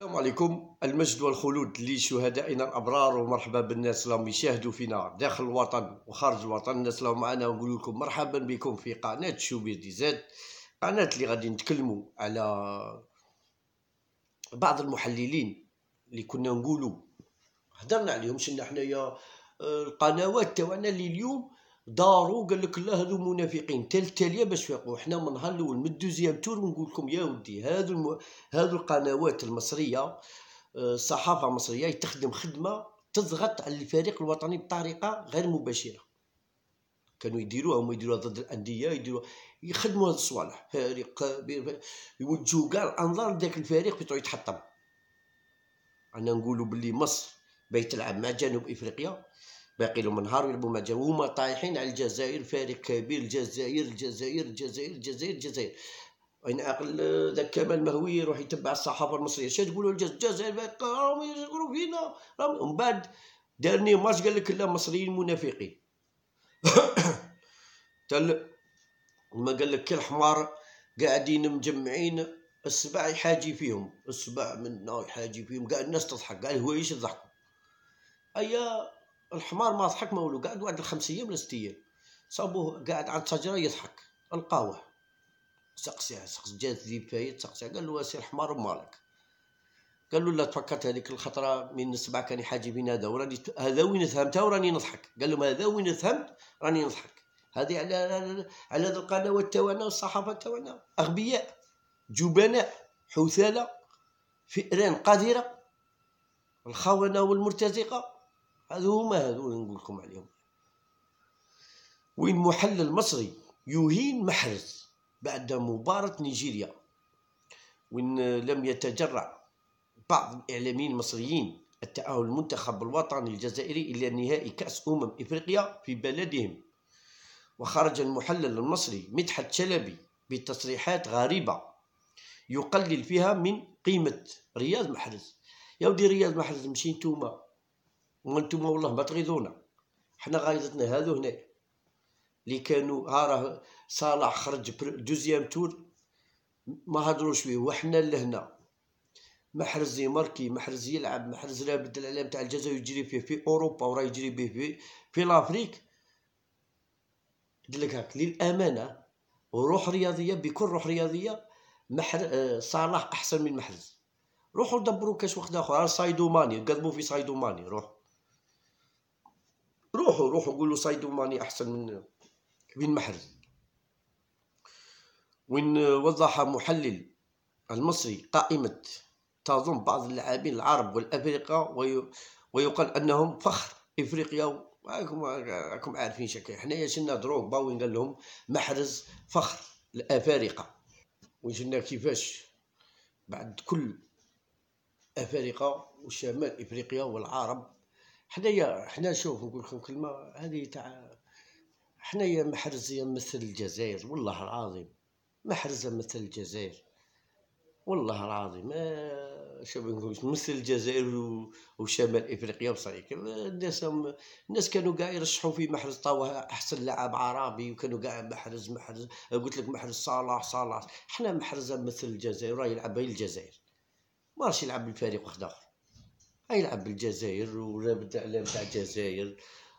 السلام عليكم المجد والخلود لشهدائنا الابرار ومرحبا بالناس اللي يشاهدوا فينا داخل الوطن وخارج الوطن الناس اللي معنا ونقول لكم مرحبا بكم في قناه شوبير دي زاد قناه اللي غادي نتكلموا على بعض المحللين اللي كنا نقولوا هضرنا عليهم شنا حنايا آه، القنوات تاعنا اللي اليوم دارو قال لك لا هذو منافقين تال التاليه باش فيقوا حنا من نهار الاول من الدوزيام تور ونقول لكم يا ودي هذو الم... هذو القنوات المصريه آه، الصحافه المصريه تخدم خدمه تضغط على الفريق الوطني بطريقه غير مباشره كانوا يديروها هما يديروها ضد الانديه يديروها يخدموا هاد الصوالح فريق كبير آه، يوجهوا كاع الانظار لذاك الفريق بتاعو يتحطم انا نقولوا بلي مصر باغي تلعب مع جنوب افريقيا باقي لهم نهار يلعبوا ما الجزائر هما طايحين على الجزائر فارق كبير الجزائر الجزائر الجزائر الجزائر الجزائر وين عقل ذاك كمال مهوي يروح يتبع الصحافه المصريه شنو تقولوا الجزائر راهم يقولوا فينا من بعد دارني ماتش قال لك لا مصريين منافقين تل ما قال لك الحمار قاعدين مجمعين السبع يحاجي فيهم السبع منا يحاجي فيهم قاعد الناس تضحك هو ايش يضحكوا ايا الحمار ما ضحك ما والو قعد واحد الخمس ايام ولا ست ايام صابوه قاعد عند شجره يضحك القاوه سقسيه سقس جات فايت سقسيه قال له سير الحمار مالك قال له لا تفكرت هذيك الخطره من نسمع كان حاجبين هذا وراني هذا وين فهمتها وراني نضحك قال له هذا وين فهمت راني نضحك هذه على على هذا القنوات تاعنا والصحافه تاعنا اغبياء جبناء حثاله فئران قذره الخونه والمرتزقه هذو هما هذول نقول لكم عليهم وين محلل مصري يهين محرز بعد مباراة نيجيريا وين لم يتجرع بعض الإعلاميين المصريين التأهل المنتخب الوطني الجزائري إلى نهائي كأس أمم إفريقيا في بلدهم وخرج المحلل المصري مدحت شلبي بتصريحات غريبة يقلل فيها من قيمة رياض محرز يا ودي رياض محرز مشي نتوما وانتم والله ما تغيظونا حنا غايظتنا هادو هنا اللي كانوا ها راه صلاح خرج دوزيام تور ما هضروش فيه وحنا لهنا محرز يمركي محرز يلعب محرز لا بدل العلام تاع الجزائر يجري فيه في اوروبا وراه يجري به في في لافريك قلت هاك للامانه وروح رياضيه بكل روح رياضيه محر... آه، صلاح احسن من محرز روحوا دبروا كاش واحد اخر سايدو ماني قدموا في سايدو ماني روحوا روحوا روحوا قولوا صيدوا ماني احسن من بن محرز وين وضح محلل المصري قائمة تضم بعض اللاعبين العرب والأفريقا ويقال أنهم فخر إفريقيا راكم راكم عارفين شكل حنايا شلنا دروك وين قال لهم محرز فخر الأفارقة وين شلنا كيفاش بعد كل أفارقة وشمال إفريقيا والعرب حنايا حنا شوف نقول لكم كلمه هذه تاع حنايا محرز يمثل الجزائر والله العظيم محرز يمثل الجزائر والله العظيم شو نقول مثل الجزائر وشمال افريقيا بصح الناس هم الناس كانوا قاع يرشحوا في محرز طاوه احسن لاعب عربي وكانوا قاع محرز محرز قلت لك محرز صلاح صلاح حنا محرز مثل الجزائر راه يلعب الجزائر ما راش يلعب بفريق واحد اخر يلعب بالجزائر ورابد على تاع الجزائر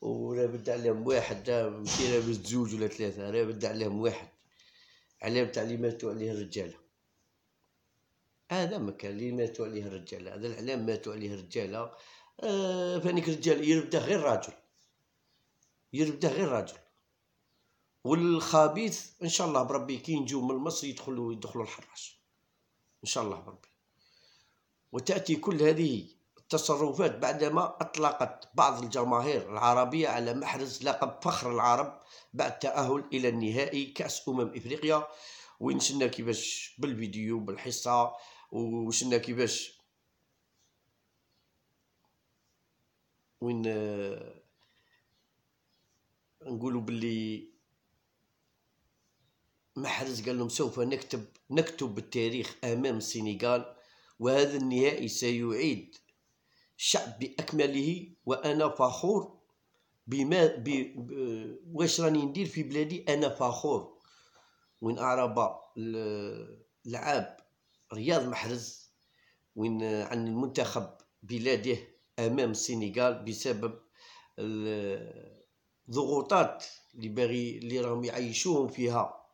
ورابد عليهم واحد مشي رابط زوج ولا ثلاثة رابد عليهم واحد علام تاع لي ماتو عليه الرجالة هذا مكان اللي ماتوا عليه الرجالة هذا الإعلام ماتوا عليه الرجالة آه فانيك الرجال يربده غير راجل يربده غير راجل والخبيث ان شاء الله بربي كي نجيو من مصر يدخلوا يدخلوا الحراج ان شاء الله بربي وتاتي كل هذه التصرفات بعدما أطلقت بعض الجماهير العربية على محرز لقب فخر العرب بعد تأهل إلى النهائي كأس أمم إفريقيا وين شلنا كيفاش بالفيديو بالحصة وشنا كيفاش وين آه، نقولوا باللي محرز قال لهم سوف نكتب نكتب التاريخ امام السنغال وهذا النهائي سيعيد الشعب باكمله وانا فخور بما ب... واش راني ندير في بلادي انا فخور وين اعرب لعاب رياض محرز وين عن المنتخب بلاده امام السنغال بسبب الضغوطات اللي باغي اللي راهم يعيشوهم فيها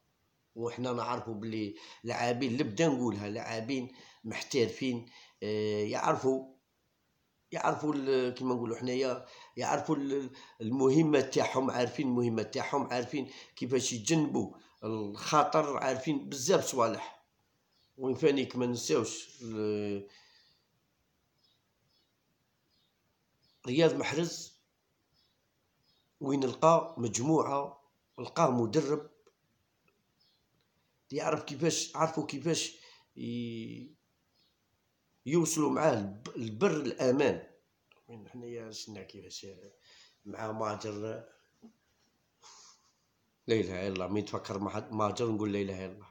وحنا نعرفوا بلي لاعبين نبدا نقولها لاعبين محترفين آه، يعرفوا يعرفوا كيما نقولوا حنايا يعرفوا المهمه تاعهم عارفين المهمه تاعهم عارفين كيفاش يتجنبوا الخطر عارفين بزاف صوالح وين فانيك ما نساوش رياض محرز وين لقى مجموعه لقى مدرب يعرف كيفاش عرفوا كيفاش ي... يوصلوا معاه البر الامان وين حنايا سنا كيفاش مع ماجر لا اله الا الله مين تفكر ماجر نقول لا اله الا الله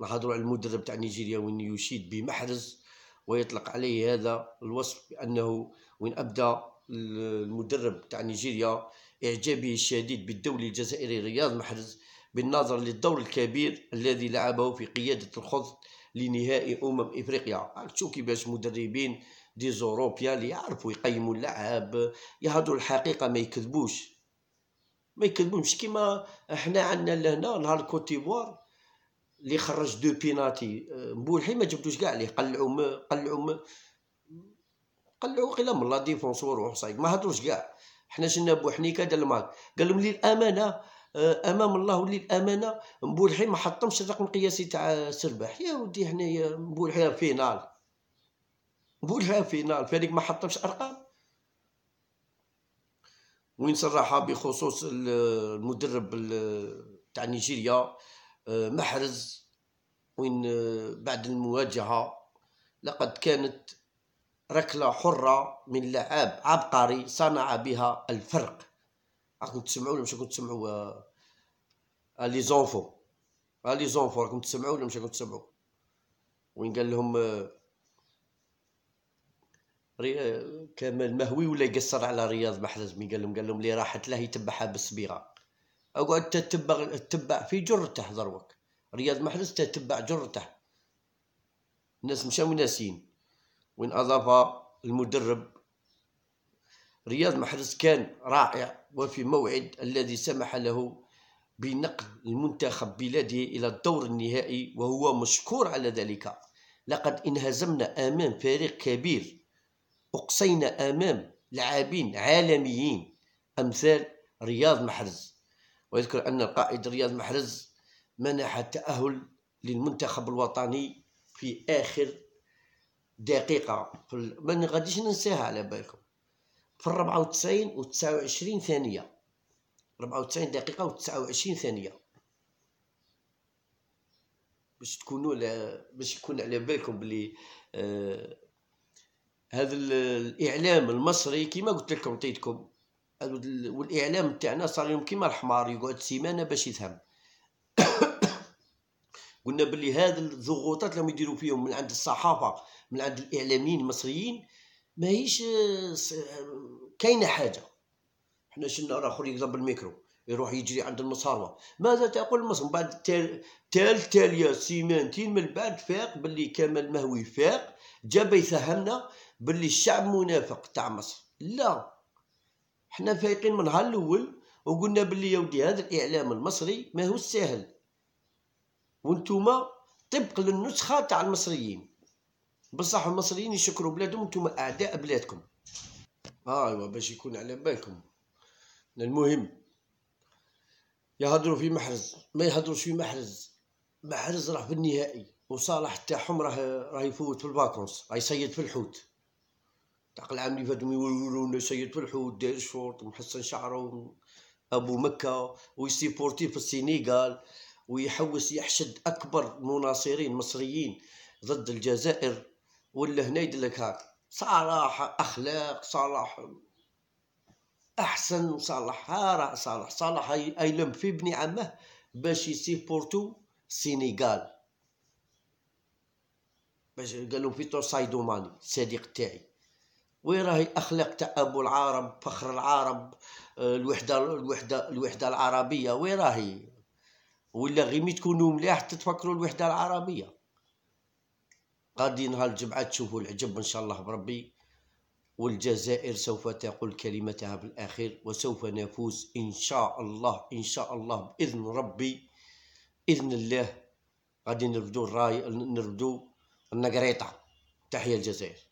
نحضروا على المدرب تاع نيجيريا وين يشيد بمحرز ويطلق عليه هذا الوصف بانه وين ابدى المدرب تاع نيجيريا اعجابه الشديد بالدولي الجزائري رياض محرز بالنظر للدور الكبير الذي لعبه في قياده الخضر لنهائي امم افريقيا عرفتوا كيفاش مدربين دي زوروبيا اللي يعرفوا يقيموا اللعاب يهضروا الحقيقه ما يكذبوش ما يكذبوش كيما احنا عندنا لهنا نهار كوتيفوار اللي خرج دو بيناتي مبولحي ما جبدوش كاع ليه قلعوا قلعوا قلعوا قيل من لا ديفونسور وحصايد ما هضروش كاع حنا شنا بوحنيكه دار الماك قال لهم لي الامانه آه، امام الله ولي الامانه مبولحي ما حطمش الرقم القياسي تاع سرباح يا ودي حنايا مبولحي فينال مبولحي فينال فريق ما حطمش ارقام وين صرحها بخصوص المدرب تاع نيجيريا آه، محرز وين آه، بعد المواجهه لقد كانت ركله حره من لعاب عبقري صنع بها الفرق راكم تسمعوا ولا مش راكم تسمعوا آه، آه، لي زونفو ها آه، لي زونفو راكم تسمعوا ولا مش راكم تسمعوا وين قال لهم كمال مهوي ولا يقصر على رياض محرز مين قال لهم قال لهم لي راحت له يتبعها بالصبيغه اقعد تتبع تتبع في جرته ضروك رياض محرز تتبع جرته الناس مشاو ناسين وين اضاف المدرب رياض محرز كان رائع وفي موعد الذي سمح له بنقل المنتخب بلاده إلى الدور النهائي وهو مشكور على ذلك لقد انهزمنا أمام فريق كبير أقصينا أمام لاعبين عالميين أمثال رياض محرز ويذكر أن القائد رياض محرز منح التأهل للمنتخب الوطني في آخر دقيقة من غاديش ننساها على بالكم في 94 و 29 ثانية 94 دقيقة و 29 ثانية باش تكونوا على باش يكون على بالكم بلي آه هذا الاعلام المصري كيما قلت لكم عطيتكم والاعلام تاعنا صار لهم كيما الحمار يقعد سيمانه باش يفهم قلنا بلي هذه الضغوطات اللي راهم يديروا فيهم من عند الصحافه من عند الاعلاميين المصريين ماهيش كاينه حاجه حنا شلنا راه اخر يقرب الميكرو يروح يجري عند المصاروه ماذا تقول مصر من بعد تال تال تاليا سيمانتين من بعد فاق باللي كمال مهوي فاق جاب يفهمنا باللي الشعب منافق تاع مصر لا حنا فايقين من نهار الاول وقلنا باللي يودي هذا الاعلام المصري ماهوش ساهل وانتوما طبق للنسخه تاع المصريين بصح المصريين يشكروا بلادهم انتم اعداء بلادكم ايوا باش يكون على بالكم المهم يهضروا في محرز ما يهضروش في محرز محرز راه في النهائي وصالح تاعهم راه راه يفوت في الباكونس راه يصيد في الحوت تاع العام اللي يقولوا انه يصيد في الحوت داير شورت محسن شعره ابو مكه ويسيبورتي في السنغال ويحوس يحشد اكبر مناصرين مصريين ضد الجزائر ولا هنا يدلك هاك صلاح اخلاق صلاح احسن صلاح ها راه صلاح صلاح اي لم في بني عمه باش يسيب بورتو سينيغال باش قال لهم فيتور سايدوماني الصديق تاعي وين راهي اخلاق تاع ابو العرب فخر العرب آه، الوحده الوحده الوحده العربيه وين راهي ولا غير مي تكونوا مليح تتفكروا الوحده العربيه غادي نهار الجمعة تشوفوا العجب إن شاء الله بربي والجزائر سوف تقول كلمتها في الاخير وسوف نفوز إن شاء الله إن شاء الله بإذن ربي إذن الله غادي نردو الراي نردو النقريطة تحية الجزائر